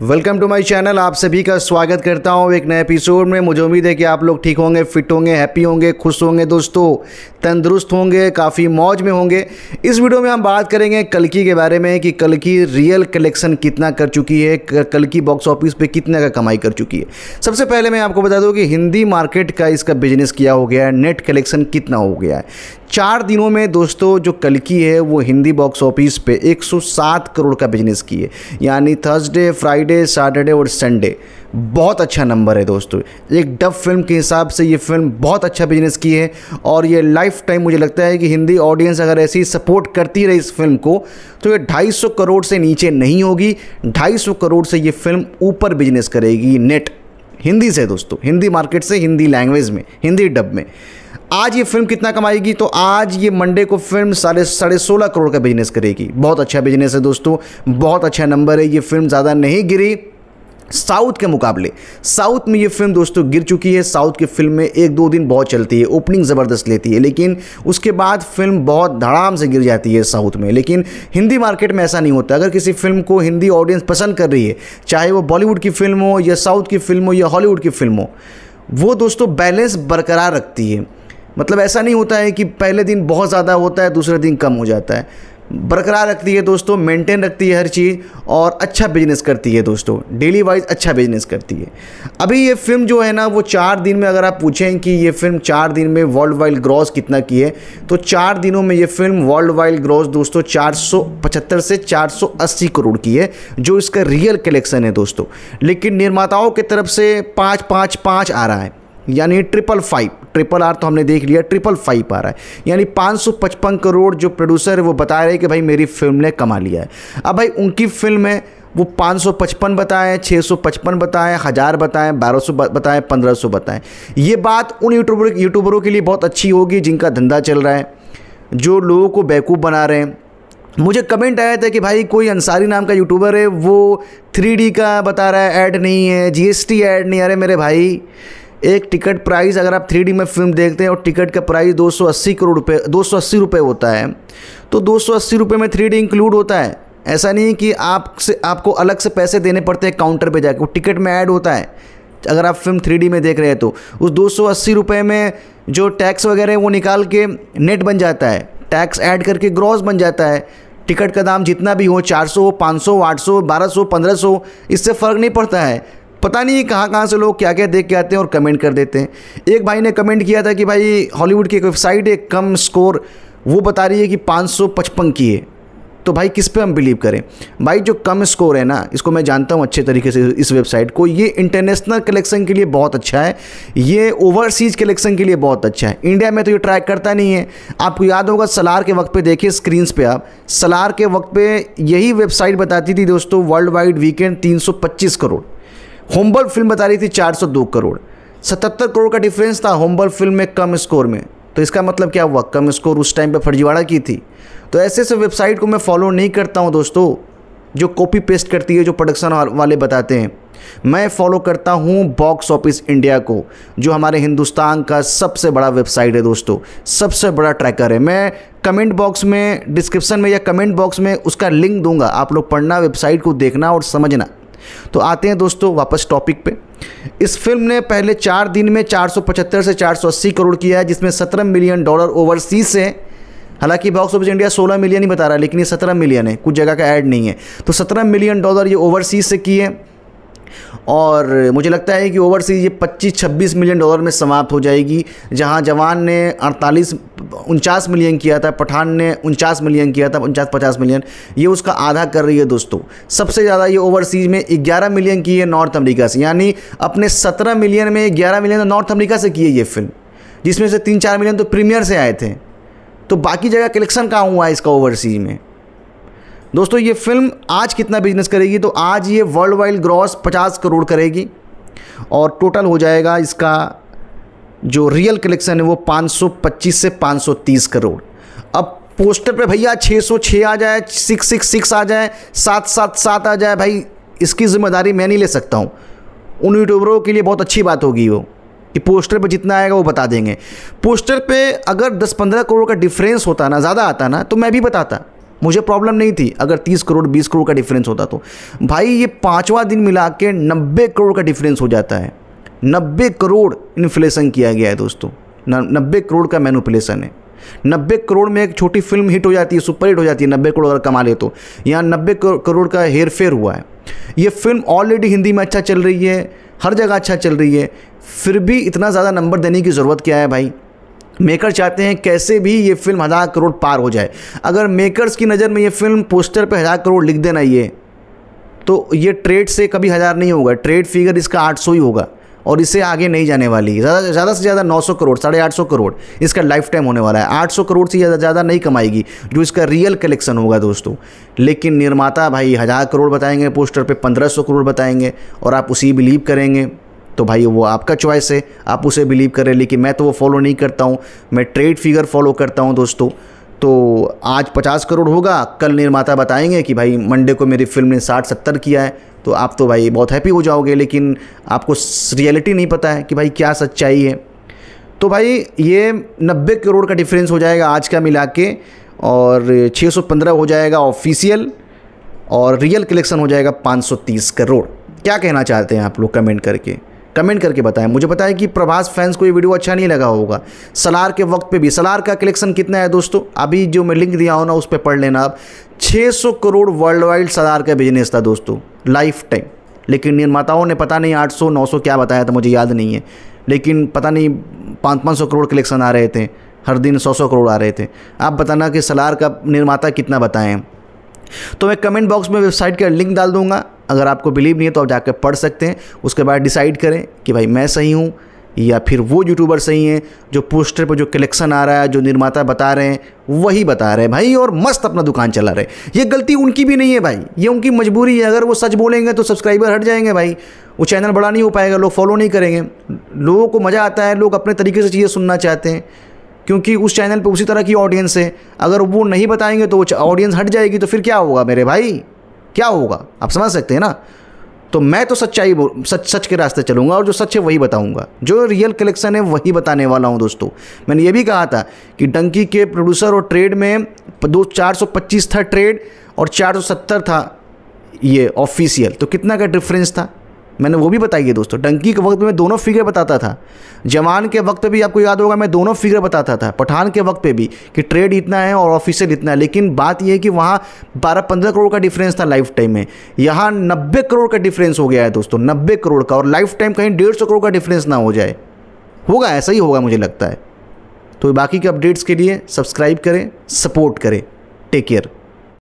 welcome to my channel आप सभी का स्वागत करता हूं एक नए एपिसोड में मुझे उम्मीद है कि आप लोग ठीक होंगे फिट होंगे हैप्पी होंगे खुश होंगे दोस्तों तंदुरुस्त होंगे काफ़ी मौज में होंगे इस वीडियो में हम बात करेंगे कलकी के बारे में कि कलकी रियल कलेक्शन कितना कर चुकी है कलकी बॉक्स ऑफिस पे कितने का कमाई कर चुकी है सबसे पहले मैं आपको बता दूँ कि हिंदी मार्केट का इसका बिजनेस किया हो गया है नेट कलेक्शन कितना हो गया है चार दिनों में दोस्तों जो कलकी है वो हिंदी बॉक्स ऑफिस पे 107 करोड़ का बिजनेस की है यानी थर्सडे फ्राइडे सैटरडे और संडे बहुत अच्छा नंबर है दोस्तों एक डब फिल्म के हिसाब से ये फिल्म बहुत अच्छा बिजनेस की है और ये लाइफ टाइम मुझे लगता है कि हिंदी ऑडियंस अगर ऐसी सपोर्ट करती रही इस फिल्म को तो ये 250 करोड़ से नीचे नहीं होगी 250 करोड़ से ये फिल्म ऊपर बिजनेस करेगी नेट हिंदी से दोस्तों हिंदी मार्केट से हिंदी लैंग्वेज में हिंदी डब में आज ये फिल्म कितना कमाएगी तो आज ये मंडे को फिल्म साढ़े साढ़े सोलह करोड़ का बिजनेस करेगी बहुत अच्छा बिजनेस है दोस्तों बहुत अच्छा नंबर है ये फिल्म ज़्यादा नहीं गिरी साउथ के मुकाबले साउथ में ये फिल्म दोस्तों गिर चुकी है साउथ की फिल्म में एक दो दिन बहुत चलती है ओपनिंग ज़बरदस्त लेती है लेकिन उसके बाद फिल्म बहुत धड़ाम से गिर जाती है साउथ में लेकिन हिंदी मार्केट में ऐसा नहीं होता अगर किसी फिल्म को हिंदी ऑडियंस पसंद कर रही है चाहे वो बॉलीवुड की फिल्म हो या साउथ की फिल्म हो या हॉलीवुड की फिल्म हो वो दोस्तों बैलेंस बरकरार रखती है मतलब ऐसा नहीं होता है कि पहले दिन बहुत ज़्यादा होता है दूसरे दिन कम हो जाता है बरकरार रखती है दोस्तों मेंटेन रखती है हर चीज़ और अच्छा बिजनेस करती है दोस्तों डेली वाइज अच्छा बिजनेस करती है अभी ये फिल्म जो है ना वो चार दिन में अगर आप पूछें कि ये फिल्म चार दिन में वर्ल्ड वाइड ग्रॉस कितना की है तो चार दिनों में ये फिल्म वर्ल्ड वाइड ग्रॉस दोस्तों चार से चार करोड़ की है जो इसका रियल कलेक्शन है दोस्तों लेकिन निर्माताओं की तरफ से पाँच पाँच पाँच आ रहा है यानी ट्रिपल फाइव ट्रिपल आर तो हमने देख लिया ट्रिपल फाइव आ रहा है यानी पाँच करोड़ जो प्रोड्यूसर है वो बता रहे हैं कि भाई मेरी फिल्म ने कमा लिया है अब भाई उनकी फिल्म है वो 555 बताएं 655 बताएं हज़ार बताएं 1200 बताएं 1500 बताएं ये बात उन यूट्यूबर यूट्यूबरों के लिए बहुत अच्छी होगी जिनका धंधा चल रहा है जो लोगों को बेवकूफ़ बना रहे हैं मुझे कमेंट आया था कि भाई कोई अंसारी नाम का यूट्यूबर है वो थ्री का बता रहा है ऐड नहीं है जी ऐड नहीं आ रहे मेरे भाई एक टिकट प्राइस अगर आप थ्री में फिल्म देखते हैं और टिकट का प्राइस 280 करोड़ रुपये दो सौ रुपये होता है तो दो सौ रुपये में थ्री इंक्लूड होता है ऐसा नहीं कि आपसे आपको अलग से पैसे देने पड़ते हैं काउंटर पे जाकर वो टिकट में ऐड होता है अगर आप फिल्म थ्री में देख रहे हैं तो उस दो सौ में जो टैक्स वगैरह है वो निकाल के नेट बन जाता है टैक्स ऐड करके ग्रॉस बन जाता है टिकट का दाम जितना भी हो 400 हो 500 800 1200 1500 इससे फ़र्क नहीं पड़ता है पता नहीं कहाँ कहाँ से लोग क्या क्या देख के आते हैं और कमेंट कर देते हैं एक भाई ने कमेंट किया था कि भाई हॉलीवुड की एक वेबसाइट एक कम स्कोर वो बता रही है कि पाँच की है तो भाई किस पे हम बिलीव करें भाई जो कम स्कोर है ना इसको मैं जानता हूँ अच्छे तरीके से इस वेबसाइट को ये इंटरनेशनल कलेक्शन के लिए बहुत अच्छा है ये ओवरसीज कलेक्शन के लिए बहुत अच्छा है इंडिया में तो ये ट्रैक करता नहीं है आपको याद होगा सलार के वक्त पे देखिए स्क्रीन्स पे आप सलार के वक्त पे यही वेबसाइट बताती थी दोस्तों वर्ल्ड वाइड वीकेंड तीन करोड़ होम्बल फिल्म बता रही थी 402 करोड़ 77 करोड़ का डिफरेंस था होम्बल फिल्म में कम स्कोर में तो इसका मतलब क्या हुआ कम स्कोर उस टाइम पे फर्जीवाड़ा की थी तो ऐसे ऐसे वेबसाइट को मैं फॉलो नहीं करता हूँ दोस्तों जो कॉपी पेस्ट करती है जो प्रोडक्शन वाले बताते हैं मैं फॉलो करता हूँ बॉक्स ऑफिस इंडिया को जो हमारे हिंदुस्तान का सबसे बड़ा वेबसाइट है दोस्तों सबसे बड़ा ट्रैकर है मैं कमेंट बॉक्स में डिस्क्रिप्शन में या कमेंट बॉक्स में उसका लिंक दूंगा आप लोग पढ़ना वेबसाइट को देखना और समझना तो आते हैं दोस्तों वापस टॉपिक पे इस फिल्म ने पहले चार दिन में 475 से 480 करोड़ किया है जिसमें 17 मिलियन डॉलर ओवरसीज से हालांकि बॉक्स ऑफिस इंडिया 16 मिलियन ही बता रहा है लेकिन ये 17 मिलियन है कुछ जगह का ऐड नहीं है तो 17 मिलियन डॉलर ये ओवरसीज से किए और मुझे लगता है कि ओवरसीज़ ये 25-26 मिलियन डॉलर में समाप्त हो जाएगी जहां जवान ने अड़तालीस उनचास मिलियन किया था पठान ने उनचास मिलियन किया था उनचास पचास मिलियन ये उसका आधा कर रही है दोस्तों सबसे ज़्यादा ये ओवरसीज़ में ग्यारह मिलियन की है नॉर्थ अमेरिका से यानी अपने सत्रह मिलियन में ग्यारह मिलियन तो नॉर्थ अमेरिका से की है ये फिल्म जिसमें से तीन चार मिलियन तो प्रीमियर से आए थे तो बाकी जगह कलेक्शन कहाँ हुआ है इसका ओवरसीज़ में दोस्तों ये फिल्म आज कितना बिजनेस करेगी तो आज ये वर्ल्ड वाइड ग्रॉस पचास करोड़ करेगी और टोटल हो जाएगा इसका जो रियल कलेक्शन है वो 525 से 530 करोड़ अब पोस्टर पे भैया 606 आ जाए 666 आ जाए 777 आ जाए भाई इसकी जिम्मेदारी मैं नहीं ले सकता हूँ उन यूट्यूबरों के लिए बहुत अच्छी बात होगी वो कि पोस्टर पे जितना आएगा वो बता देंगे पोस्टर पे अगर 10-15 करोड़ का डिफरेंस होता ना ज़्यादा आता ना तो मैं भी बताता मुझे प्रॉब्लम नहीं थी अगर 30 करोड़ 20 करोड़ का डिफरेंस होता तो भाई ये पाँचवा दिन मिला के नब्बे करोड़ का डिफरेंस हो जाता है नब्बे करोड़ इन्फ्लेशन किया गया है दोस्तों नब्बे करोड़ का मैनुफ्लेशन है नब्बे करोड़ में एक छोटी फिल्म हिट हो जाती है सुपर हिट हो जाती है नब्बे करोड़ अगर कमा ले तो यहाँ नब्बे करोड़ का हेर फेर हुआ है ये फिल्म ऑलरेडी हिंदी में अच्छा चल रही है हर जगह अच्छा चल रही है फिर भी इतना ज़्यादा नंबर देने की ज़रूरत क्या है भाई मेकर चाहते हैं कैसे भी ये फिल्म हज़ार करोड़ पार हो जाए अगर मेकर्स की नज़र में ये फिल्म पोस्टर पे हज़ार करोड़ लिख देना ये तो ये ट्रेड से कभी हज़ार नहीं होगा ट्रेड फिगर इसका सौ ही होगा और इससे आगे नहीं जाने वाली ज़्यादा ज़्यादा से ज़्यादा 900 करोड़ साढ़े आठ करोड़ इसका लाइफ टाइम होने वाला है 800 करोड़ से ज़्यादा ज़्यादा नहीं कमाएगी जो इसका रियल कलेक्शन होगा दोस्तों लेकिन निर्माता भाई हज़ार करोड़ बताएंगे पोस्टर पे 1500 करोड़ बताएंगे और आप उसी बिलीव करेंगे तो भाई वो आपका चॉइस है आप उसे बिलीव करें लेकिन मैं तो वो फॉलो नहीं करता हूँ मैं ट्रेड फिगर फॉलो करता हूँ दोस्तों तो आज पचास करोड़ होगा कल निर्माता बताएंगे कि भाई मंडे को मेरी फिल्म ने साठ सत्तर किया है तो आप तो भाई बहुत हैप्पी हो जाओगे लेकिन आपको रियलिटी नहीं पता है कि भाई क्या सच्चाई है तो भाई ये नब्बे करोड़ का डिफरेंस हो जाएगा आज का मिला के और 615 हो जाएगा ऑफिशियल और रियल कलेक्शन हो जाएगा 530 करोड़ क्या कहना चाहते हैं आप लोग कमेंट करके कमेंट करके बताएं मुझे पता है कि प्रभास फैंस को ये वीडियो अच्छा नहीं लगा होगा सलार के वक्त पे भी सलार का कलेक्शन कितना है दोस्तों अभी जो मैं लिंक दिया हूँ ना उस पर पढ़ लेना आप 600 करोड़ वर्ल्ड वाइड सलार का बिजनेस था दोस्तों लाइफ टाइम लेकिन निर्माताओं ने पता नहीं आठ सौ क्या बताया था मुझे याद नहीं है लेकिन पता नहीं पाँच पाँच सौ करोड़ कलेक्शन आ रहे थे हर दिन सौ सौ करोड़ आ रहे थे आप बताना कि सलार का निर्माता कितना बताएं तो मैं कमेंट बॉक्स में वेबसाइट का लिंक डाल दूंगा अगर आपको बिलीव नहीं है तो आप जाकर पढ़ सकते हैं उसके बाद डिसाइड करें कि भाई मैं सही हूँ या फिर वो यूट्यूबर सही हैं जो पोस्टर पर जो कलेक्शन आ रहा है जो निर्माता बता रहे हैं वही बता रहे हैं भाई और मस्त अपना दुकान चला रहे ये गलती उनकी भी नहीं है भाई ये उनकी मजबूरी है अगर वो सच बोलेंगे तो सब्सक्राइबर हट जाएंगे भाई वो चैनल बड़ा नहीं हो पाएगा लोग फॉलो नहीं करेंगे लोगों को मज़ा आता है लोग अपने तरीके से चीज़ें सुनना चाहते हैं क्योंकि उस चैनल पर उसी तरह की ऑडियंस है अगर वो नहीं बताएंगे तो वो ऑडियंस हट जाएगी तो फिर क्या होगा मेरे भाई क्या होगा आप समझ सकते हैं ना तो मैं तो सच्चाई सच सच के रास्ते चलूँगा और जो सच है वही बताऊँगा जो रियल कलेक्शन है वही बताने वाला हूँ दोस्तों मैंने ये भी कहा था कि डंकी के प्रोड्यूसर और ट्रेड में दो चार सौ पच्चीस था ट्रेड और चार सौ सत्तर था ये ऑफिशियल तो कितना का डिफरेंस था मैंने वो भी बताई है दोस्तों डंकी के वक्त में दोनों फिगर बताता था जवान के वक्त भी आपको याद होगा मैं दोनों फिगर बताता था पठान के वक्त पे भी कि ट्रेड इतना है और ऑफिसर इतना है लेकिन बात यह है कि वहाँ बारह पंद्रह करोड़ का डिफरेंस था लाइफ टाइम में यहाँ नब्बे करोड़ का डिफरेंस हो गया है दोस्तों नब्बे करोड़ का और लाइफ टाइम कहीं डेढ़ करोड़ का डिफरेंस ना हो जाए होगा ऐसा ही होगा मुझे लगता है तो बाकी के अपडेट्स के लिए सब्सक्राइब करें सपोर्ट करें टेक केयर